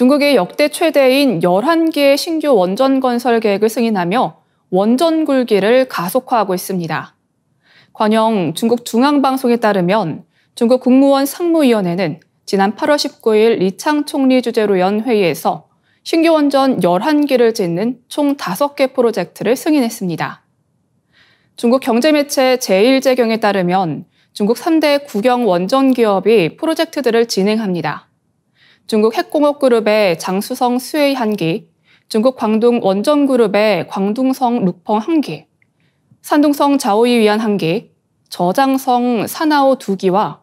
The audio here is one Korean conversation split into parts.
중국이 역대 최대인 11개의 신규 원전 건설 계획을 승인하며 원전 굴기를 가속화하고 있습니다. 관영 중국 중앙방송에 따르면 중국 국무원 상무위원회는 지난 8월 19일 리창 총리 주재로 연 회의에서 신규 원전 11개를 짓는 총 5개 프로젝트를 승인했습니다. 중국 경제매체 제1재경에 따르면 중국 3대 국영 원전 기업이 프로젝트들을 진행합니다. 중국 핵공업그룹의 장수성 수웨이 한기, 중국 광둥 원전그룹의 광둥성 룩펑 한기, 산둥성 자오이 위안 한기, 저장성 사나오 두기와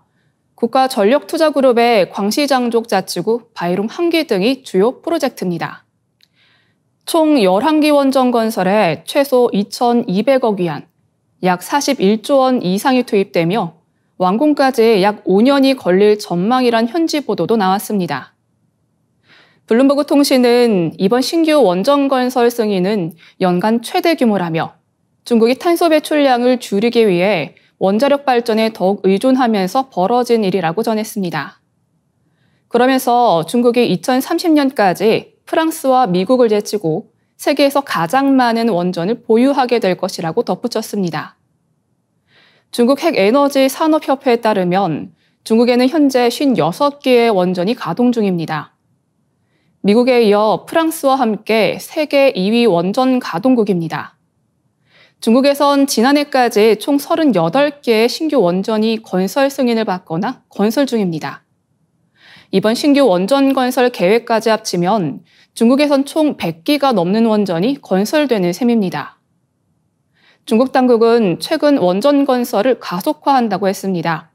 국가전력투자그룹의 광시장족 자치구 바이롱 한기 등이 주요 프로젝트입니다. 총 11기 원정 건설에 최소 2,200억 위안, 약 41조 원 이상이 투입되며 완공까지 약 5년이 걸릴 전망이란 현지 보도도 나왔습니다. 블룸버그 통신은 이번 신규 원전 건설 승인은 연간 최대 규모라며 중국이 탄소 배출량을 줄이기 위해 원자력 발전에 더욱 의존하면서 벌어진 일이라고 전했습니다. 그러면서 중국이 2030년까지 프랑스와 미국을 제치고 세계에서 가장 많은 원전을 보유하게 될 것이라고 덧붙였습니다. 중국 핵에너지 산업협회에 따르면 중국에는 현재 56개의 원전이 가동 중입니다. 미국에 이어 프랑스와 함께 세계 2위 원전 가동국입니다. 중국에선 지난해까지 총 38개의 신규 원전이 건설 승인을 받거나 건설 중입니다. 이번 신규 원전 건설 계획까지 합치면 중국에선 총 100기가 넘는 원전이 건설되는 셈입니다. 중국 당국은 최근 원전 건설을 가속화한다고 했습니다.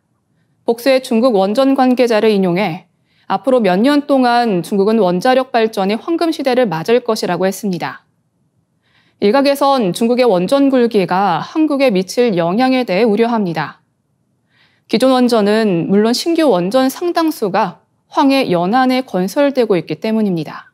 복수의 중국 원전 관계자를 인용해 앞으로 몇 년 동안 중국은 원자력 발전의 황금 시대를 맞을 것이라고 했습니다. 일각에선 중국의 원전 굴기가 한국에 미칠 영향에 대해 우려합니다. 기존 원전은 물론 신규 원전 상당수가 황해 연안에 건설되고 있기 때문입니다.